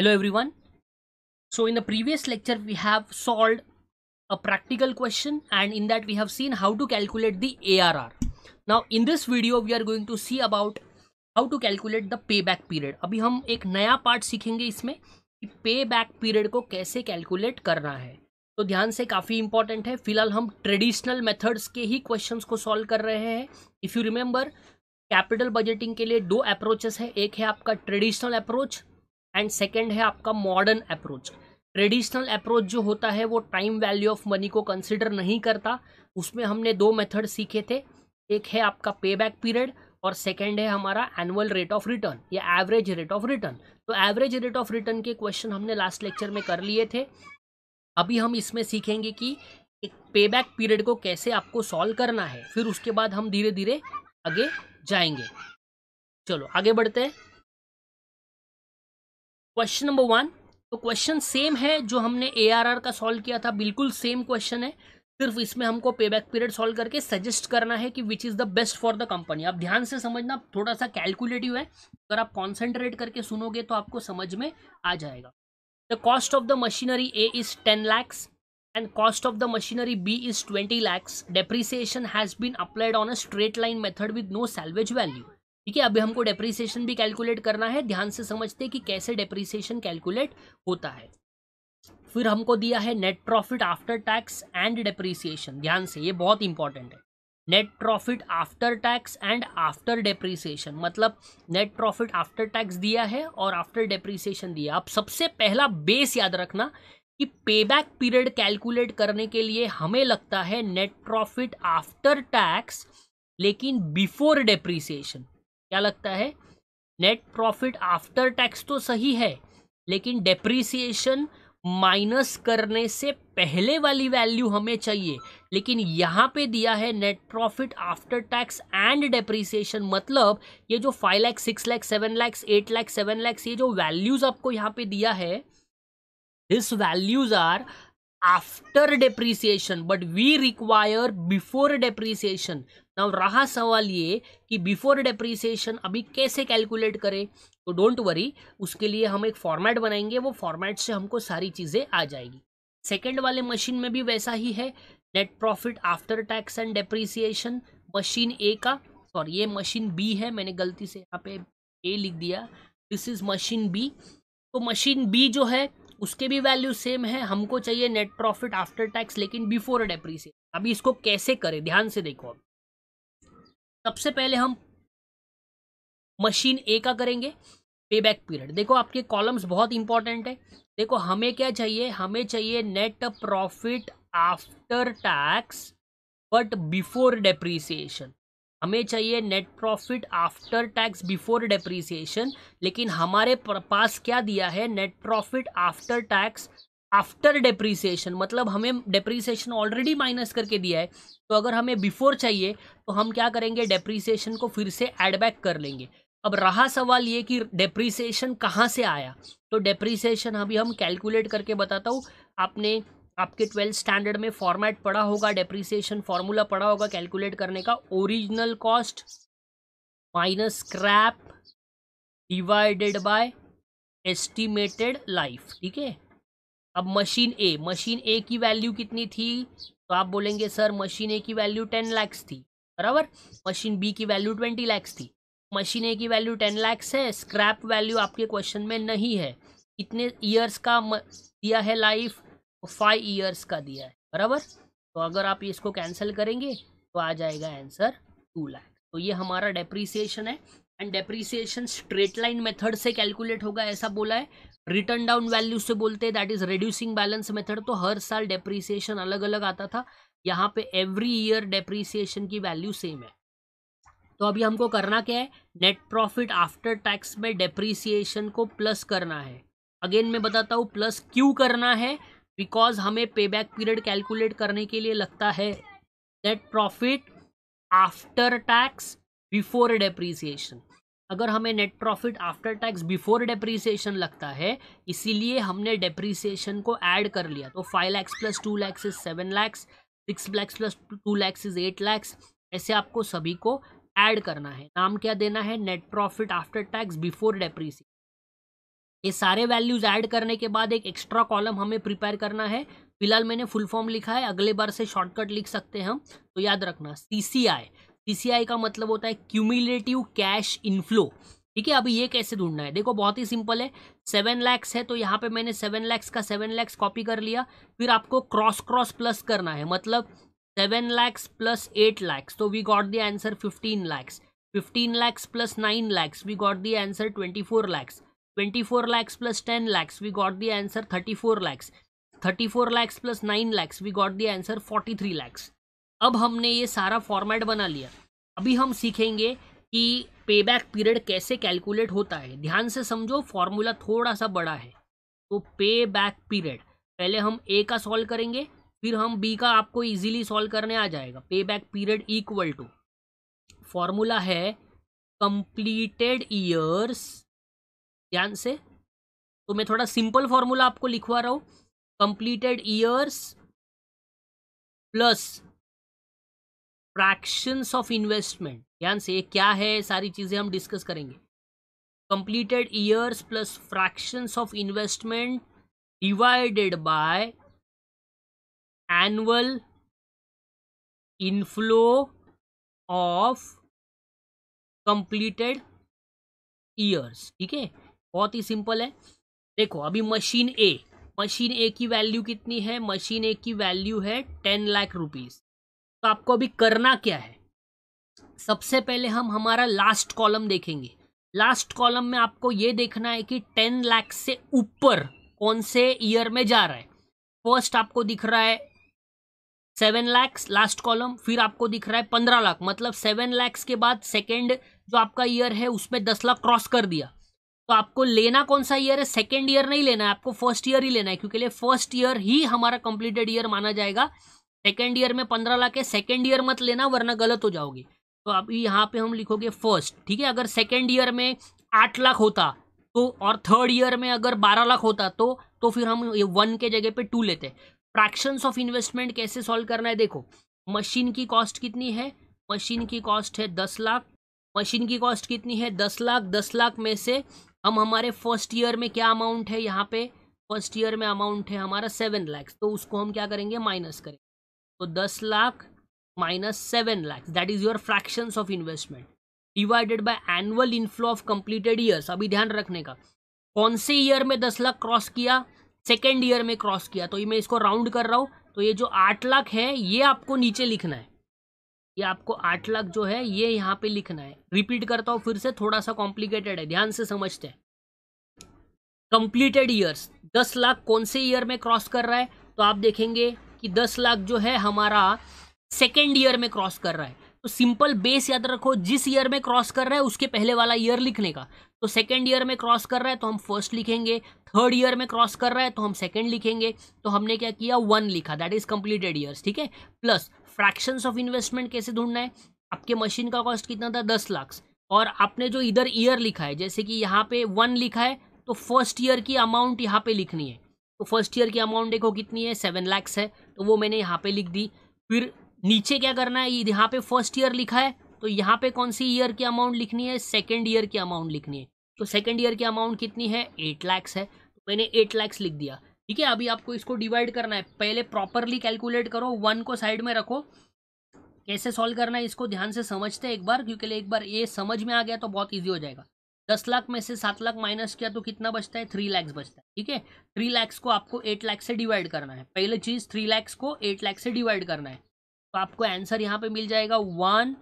hello everyone so in the previous lecture we have solved a practical question and in that we have seen how to calculate the arr now in this video we are going to see about how to calculate the payback period abhi hum ek naya part sikhenge isme ki payback period ko kaise calculate karna hai तो ध्यान से काफ़ी important है फिलहाल हम traditional methods के ही questions को solve कर रहे हैं if you remember capital budgeting के लिए दो अप्रोचेस है एक है आपका ट्रेडिशनल अप्रोच एंड सेकेंड है आपका मॉडर्न अप्रोच ट्रेडिशनल अप्रोच जो होता है वो टाइम वैल्यू ऑफ मनी को कंसिडर नहीं करता उसमें हमने दो मेथड सीखे थे एक है आपका पे बैक पीरियड और सेकेंड है हमारा एनुअल रेट ऑफ रिटर्न या एवरेज रेट ऑफ रिटर्न तो एवरेज रेट ऑफ रिटर्न के क्वेश्चन हमने लास्ट लेक्चर में कर लिए थे अभी हम इसमें सीखेंगे कि एक पे बैक पीरियड को कैसे आपको सॉल्व करना है फिर उसके बाद हम धीरे धीरे आगे जाएंगे चलो आगे बढ़ते हैं क्वेश्चन नंबर वन तो क्वेश्चन सेम है जो हमने एआरआर का सॉल्व किया था बिल्कुल सेम क्वेश्चन है सिर्फ इसमें हमको पेबैक पीरियड सॉल्व करके सजेस्ट करना है कि which is the best for the company आप ध्यान से समझना थोड़ा सा कैलकुलेटिव है अगर आप कॉन्सेंट्रेट करके सुनोगे तो आपको समझ में आ जाएगा the cost of the machinery A is ten lakhs and cost of the machinery B is twenty lakhs depreciation has been applied on a straight line method with no salvage value ठीक है अभी हमको डेप्रिसिएशन भी कैलकुलेट करना है ध्यान से समझते हैं कि कैसे डेप्रिसिएशन कैलकुलेट होता है फिर हमको दिया है net profit after tax and depreciation ध्यान से ये बहुत इंपॉर्टेंट है net profit after tax and after depreciation मतलब नेट प्रॉफिट आफ्टर टैक्स दिया है और आफ्टर डेप्रीसिएशन दिया अब सबसे पहला बेस याद रखना कि पे बैक पीरियड कैलकुलेट करने के लिए हमें लगता है नेट प्रॉफिट आफ्टर टैक्स लेकिन बिफोर डेप्रिसिएशन क्या लगता है नेट प्रॉफिट आफ्टर टैक्स तो सही है लेकिन डेप्रिसिएशन माइनस करने से पहले वाली वैल्यू हमें चाहिए लेकिन यहाँ पे दिया है net profit after tax and depreciation मतलब ये जो five lakh six lakhs seven lakhs eight lakhs seven lakhs ये जो वैल्यूज़ आपको यहाँ पे दिया है this values are after depreciation but we require before depreciation ना रहा सवाल ये कि बिफोर डेप्रीसिएशन अभी कैसे कैलकुलेट करें तो डोंट वरी उसके लिए हम एक फॉर्मेट बनाएंगे वो फॉर्मेट से हमको सारी चीज़ें आ जाएगी सेकेंड वाले मशीन में भी वैसा ही है net profit after tax and depreciation machine A का सॉरी ये मशीन बी है मैंने गलती से यहाँ पे ए लिख दिया दिस इज़ मशीन बी तो मशीन बी जो है उसके भी वैल्यू सेम है हमको चाहिए नेट प्रॉफिट आफ्टर टैक्स लेकिन बिफोर डेप्रीसिएशन अभी इसको कैसे करें ध्यान से देखो अभी सबसे पहले हम मशीन ए का करेंगे पे बैक पीरियड देखो आपके कॉलम्स बहुत इंपॉर्टेंट है देखो हमें क्या चाहिए हमें चाहिए net profit after tax but before depreciation हमें चाहिए net profit after tax before depreciation लेकिन हमारे पास क्या दिया है net profit after tax after depreciation मतलब हमें डेप्रिसिएशन ऑलरेडी माइनस करके दिया है तो अगर हमें बिफोर चाहिए तो हम क्या करेंगे डेप्रिसिएशन को फिर से एडबैक कर लेंगे अब रहा सवाल ये कि डेप्रीसीशन कहाँ से आया तो डेप्रिसिएशन अभी हम कैलकुलेट करके बताता हूँ आपने आपके ट्वेल्थ स्टैंडर्ड में फॉर्मेट पढ़ा होगा डेप्रिसिएशन फॉर्मूला पढ़ा होगा कैलकुलेट करने का original cost minus scrap divided by estimated life ठीक है अब मशीन ए मशीन ए की वैल्यू कितनी थी तो आप बोलेंगे सर मशीन ए की वैल्यू टेन लैक्स थी बराबर मशीन बी की वैल्यू ट्वेंटी लैक्स थी मशीन ए की वैल्यू टेन लैक्स है स्क्रैप वैल्यू आपके क्वेश्चन में नहीं है कितने ईयर्स का दिया है लाइफ फाइव ईयर्स का दिया है बराबर तो अगर आप इसको कैंसिल करेंगे तो आ जाएगा आंसर टू लैक्स तो ये हमारा डेप्रिसिएशन है and depreciation straight line method से कैलकुलेट होगा ऐसा बोला है रिटर्न डाउन वैल्यू से बोलते हैं that is reducing balance method तो हर साल डेप्रिसिएशन अलग अलग आता था यहाँ पे एवरी ईयर डेप्रिसिएशन की वैल्यू सेम है तो अभी हमको करना क्या है नेट प्रॉफिट आफ्टर टैक्स में डेप्रिसिएशन को प्लस करना है अगेन मैं बताता हूँ प्लस क्यों करना है बिकॉज हमें पे बैक पीरियड कैलकुलेट करने के लिए लगता है net profit after tax before depreciation अगर हमें net profit after tax before depreciation लगता है इसीलिए हमने डेप्रीसिएशन को ऐड कर लिया तो five lakhs plus two lakhs is seven lakhs six lakhs plus two lakhs is eight lakhs ऐसे आपको सभी को ऐड करना है नाम क्या देना है net profit after tax before depreciation ये सारे वैल्यूज ऐड करने के बाद एक एक्स्ट्रा कॉलम हमें प्रिपेयर करना है फिलहाल मैंने फुल फॉर्म लिखा है अगले बार से शॉर्टकट लिख सकते हैं हम तो याद रखना सी सी आई पीसीआई का मतलब होता है क्यूमिलेटिव कैश इनफ्लो ठीक है अभी ये कैसे ढूंढना है देखो बहुत ही सिंपल है सेवन लैक्स है तो यहाँ पे मैंने सेवन लैक्स का सेवन लैक्स कॉपी कर लिया फिर आपको क्रॉस क्रॉस प्लस करना है मतलब seven lakhs plus eight lakhs तो we got the answer fifteen lakhs fifteen lakhs plus nine lakhs we got the answer twenty four lakhs twenty four lakhs plus ten lakhs we got the answer thirty four lakhs thirty four lakhs plus nine lakhs we got the answer forty three lakhs अब हमने ये सारा format बना लिया अभी हम सीखेंगे कि बैक पीरियड कैसे कैलकुलेट होता है ध्यान से समझो फॉर्मूला थोड़ा सा बड़ा है तो पे बैक पीरियड पहले हम ए का सॉल्व करेंगे फिर हम बी का आपको इजीली सॉल्व करने आ जाएगा pay back period equal to formula है कंप्लीटेड ईयर्स ध्यान से तो मैं थोड़ा सिंपल फॉर्मूला आपको लिखवा रहा हूँ completed years plus fractions of investment ध्यान से ये क्या है सारी चीज़ें हम डिस्कस करेंगे completed years plus fractions of investment divided by annual inflow of completed years ठीक है बहुत ही सिंपल है देखो अभी मशीन ए मशीन ए की वैल्यू कितनी है मशीन ए की वैल्यू है टेन लाख रुपीज तो आपको अभी करना क्या है सबसे पहले हम हमारा लास्ट कॉलम देखेंगे लास्ट कॉलम में आपको ये देखना है कि टेन लाख से ऊपर कौन से ईयर में जा रहा है फर्स्ट आपको दिख रहा है सेवन लैक्स लास्ट कॉलम फिर आपको दिख रहा है पंद्रह लाख मतलब सेवन लैक्स के बाद सेकेंड जो आपका ईयर है उसमें दस लाख क्रॉस कर दिया तो आपको लेना कौन सा ईयर है सेकेंड ईयर नहीं लेना है आपको फर्स्ट ईयर ही लेना है क्योंकि फर्स्ट ईयर ही हमारा कंप्लीटेड ईयर माना जाएगा सेकेंड ईयर में पंद्रह लाख है सेकेंड ईयर मत लेना वरना गलत हो जाओगे तो अभी यहाँ पे हम लिखोगे फर्स्ट ठीक है अगर सेकेंड ईयर में आठ लाख होता तो और थर्ड ईयर में अगर बारह लाख होता तो तो फिर हम ये वन के जगह पे टू लेते फ्रैक्शंस ऑफ इन्वेस्टमेंट कैसे सॉल्व करना है देखो मशीन की कॉस्ट कितनी है मशीन की कॉस्ट है दस लाख मशीन की कॉस्ट कितनी है दस लाख दस लाख में से हम हमारे फर्स्ट ईयर में क्या अमाउंट है यहाँ पे फर्स्ट ईयर में अमाउंट है हमारा सेवन लैक्स तो उसको हम क्या करेंगे माइनस करेंगे तो दस lakh minus seven lakh that is your fraction of investment divided by annual inflow of completed years अभी ध्यान रखने का कौन से ईयर में दस लाख क्रॉस किया सेकेंड ईयर में क्रॉस किया तो ये मैं इसको राउंड कर रहा हूँ तो ये जो आठ लाख है ये आपको नीचे लिखना है ये आपको आठ लाख जो है ये यहाँ पे लिखना है रिपीट करता हूँ फिर से थोड़ा सा कॉम्प्लिकेटेड है ध्यान से समझते हैं कंप्लीटेड ईयर्स दस लाख कौन से ईयर में क्रॉस कर रहा है तो आप देखेंगे कि दस लाख जो है हमारा सेकेंड ईयर में क्रॉस कर रहा है तो सिंपल बेस याद रखो जिस ईयर में क्रॉस कर रहा है उसके पहले वाला ईयर लिखने का तो सेकेंड ईयर में क्रॉस कर रहा है तो हम फर्स्ट लिखेंगे थर्ड ईयर में क्रॉस कर रहा है तो हम सेकेंड लिखेंगे तो हमने क्या किया वन लिखा दैट इज कंप्लीटेड ईयर्स ठीक है प्लस फ्रैक्शंस ऑफ इन्वेस्टमेंट कैसे ढूंढना है आपके मशीन का कॉस्ट कितना था दस लाख और आपने जो इधर ईयर लिखा है जैसे कि यहाँ पे वन लिखा है तो फर्स्ट ईयर की अमाउंट यहाँ पे लिखनी है तो फर्स्ट ईयर की अमाउंट देखो कितनी है सेवन लैक्स है तो वो मैंने यहाँ पे लिख दी फिर नीचे क्या करना है यहाँ पे फर्स्ट ईयर लिखा है तो यहाँ पे कौन सी ईयर की अमाउंट लिखनी है सेकेंड ईयर की अमाउंट लिखनी है तो सेकेंड ईयर की अमाउंट कितनी है एट लैक्स है तो मैंने एट लैक्स लिख दिया ठीक है अभी आपको इसको डिवाइड करना है पहले प्रॉपरली कैलकुलेट करो वन को साइड में रखो कैसे सॉल्व करना है इसको ध्यान से समझते हैं एक बार क्योंकि एक बार ये समझ में आ गया तो बहुत ईजी हो जाएगा दस लाख में से सात लाख माइनस किया तो कितना बचता है थ्री लैक्स बचता है ठीक है थ्री लैक्स को आपको एट लैक्स से डिवाइड करना है पहले चीज़ थ्री लैक्स को एट लैक्स से डिवाइड करना है तो आपको आंसर यहाँ पे मिल जाएगा one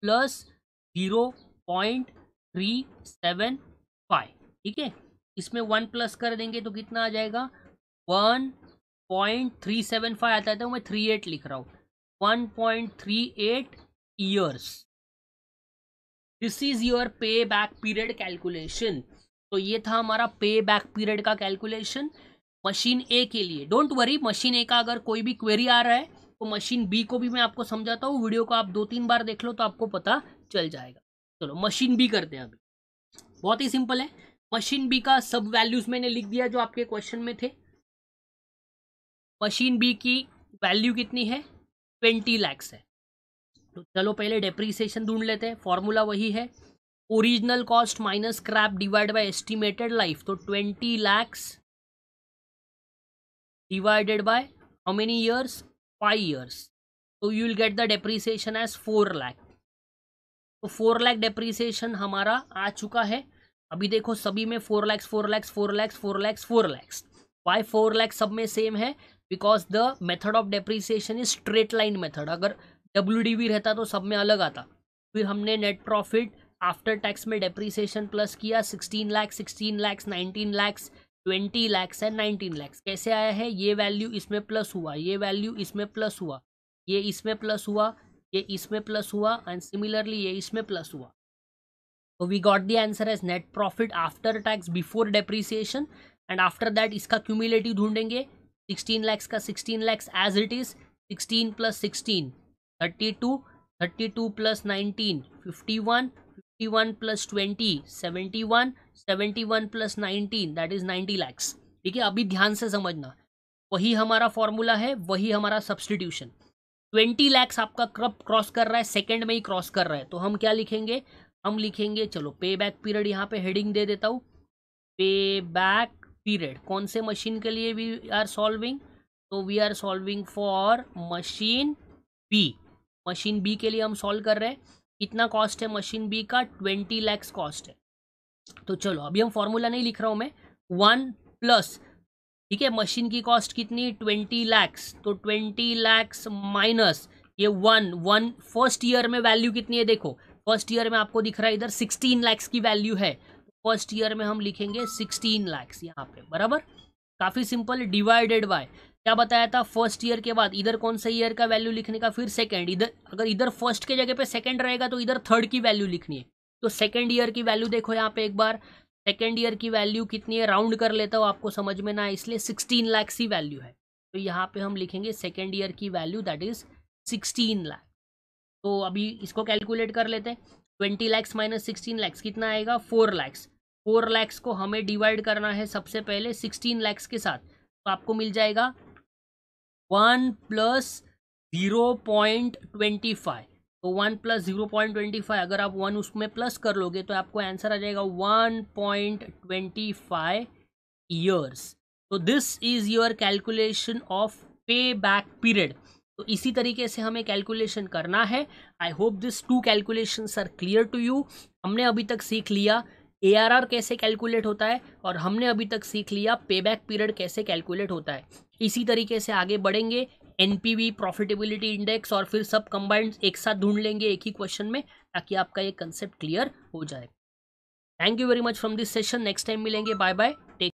plus zero point three seven five ठीक है इसमें वन प्लस कर देंगे तो कितना आ जाएगा one point three seven five आता है तो मैं थ्री एट लिख रहा हूँ one point three eight years this is your pay back period calculation तो ये था हमारा पे बैक पीरियड का कैलकुलेशन मशीन ए के लिए डोंट वरी मशीन ए का अगर कोई भी क्वेरी आ रहा है तो मशीन बी को भी मैं आपको समझाता हूँ वीडियो को आप दो तीन बार देख लो तो आपको पता चल जाएगा चलो मशीन बी करते हैं अभी बहुत ही सिंपल है मशीन बी का सब वैल्यूज मैंने लिख दिया जो आपके क्वेश्चन में थे मशीन बी की वैल्यू कितनी है ट्वेंटी लैक्स है तो चलो पहले डेप्रीसिएशन ढूंढ लेते हैं फॉर्मूला वही है original cost minus scrap divide by estimated life तो twenty lakhs divided by how many years five years तो you will get the depreciation as four lakh तो फोर लाख डेप्रीसिएशन हमारा आ चुका है अभी देखो सभी में four lakhs four lakhs four lakhs four lakhs four lakhs वाई फोर लैक्स सब में सेम है because the method of depreciation is straight line method अगर डब्ल्यू रहता तो सब में अलग आता फिर हमने नेट प्रॉफिट आफ्टर टैक्स में डेप्रीसिएशन प्लस किया sixteen lakhs sixteen lakhs nineteen lakhs twenty lakhs and nineteen lakhs कैसे आया है ये वैल्यू इसमें प्लस हुआ ये वैल्यू इसमें प्लस हुआ ये इसमें प्लस हुआ ये इसमें प्लस हुआ एंड सिमिलरली ये इसमें प्लस हुआ तो we got the answer as net profit after tax before depreciation and after that इसका क्यूमिलेटिव ढूंढेंगे सिक्सटीन लैक्स का sixteen lakhs as it is sixteen plus sixteen thirty two thirty two plus nineteen fifty one fifty one plus twenty seventy one seventy one plus nineteen that is ninety lakhs ठीक है अभी ध्यान से समझना वही हमारा फॉर्मूला है वही हमारा सब्सटीट्यूशन ट्वेंटी लैक्स आपका क्रप क्रॉस कर रहा है सेकेंड में ही क्रॉस कर रहा है तो हम क्या लिखेंगे हम लिखेंगे चलो पे बैक पीरियड यहाँ पे हेडिंग दे देता हूँ पे बैक पीरियड कौन से मशीन के लिए वी आर सॉल्विंग तो we are solving for machine B machine B के लिए हम सॉल्व कर रहे हैं कितना कॉस्ट है मशीन बी का ट्वेंटी लैक्स कॉस्ट है तो चलो अभी हम फॉर्मूला नहीं लिख रहा हूँ मैं वन प्लस ठीक है मशीन की कॉस्ट कितनी ट्वेंटी लैक्स तो ट्वेंटी लैक्स माइनस ये वन वन फर्स्ट ईयर में वैल्यू कितनी है देखो फर्स्ट ईयर में आपको दिख रहा है इधर सिक्सटीन लैक्स की वैल्यू है फर्स्ट ईयर में हम लिखेंगे सिक्सटीन लैक्स यहाँ पे बराबर काफ़ी सिंपल डिवाइडेड बाय क्या बताया था फर्स्ट ईयर के बाद इधर कौन सा ईयर का वैल्यू लिखने का फिर सेकेंड इधर अगर इधर फर्स्ट के जगह पे सेकेंड रहेगा तो इधर थर्ड की वैल्यू लिखनी है तो सेकेंड ईयर की वैल्यू देखो यहाँ पे एक बार सेकेंड ईयर की वैल्यू कितनी है राउंड कर लेता हूँ आपको समझ में ना इसलिए सिक्सटीन लैक्स ही वैल्यू है तो यहाँ पे हम लिखेंगे सेकेंड ईयर की value that is sixteen lakhs तो अभी इसको कैलकुलेट कर लेते हैं twenty lakhs minus sixteen lakhs कितना आएगा फोर लैक्स फोर लैक्स को हमें डिवाइड करना है सबसे पहले सिक्सटीन लैक्स के साथ तो आपको मिल जाएगा one plus zero point twenty five तो one plus zero point twenty five अगर आप वन उसमें प्लस कर लोगे तो आपको आंसर आ जाएगा one point twenty five years तो this is your calculation of pay back period तो इसी तरीके से हमें कैलकुलेशन करना है I hope this two calculation are clear to you हमने अभी तक सीख लिया ए कैसे कैलकुलेट होता है और हमने अभी तक सीख लिया पे बैक पीरियड कैसे कैलकुलेट होता है इसी तरीके से आगे बढ़ेंगे एन प्रॉफिटेबिलिटी इंडेक्स और फिर सब कंबाइंड एक साथ ढूंढ लेंगे एक ही क्वेश्चन में ताकि आपका ये कंसेप्ट क्लियर हो जाए thank you very much from this session next time मिलेंगे बाय बाय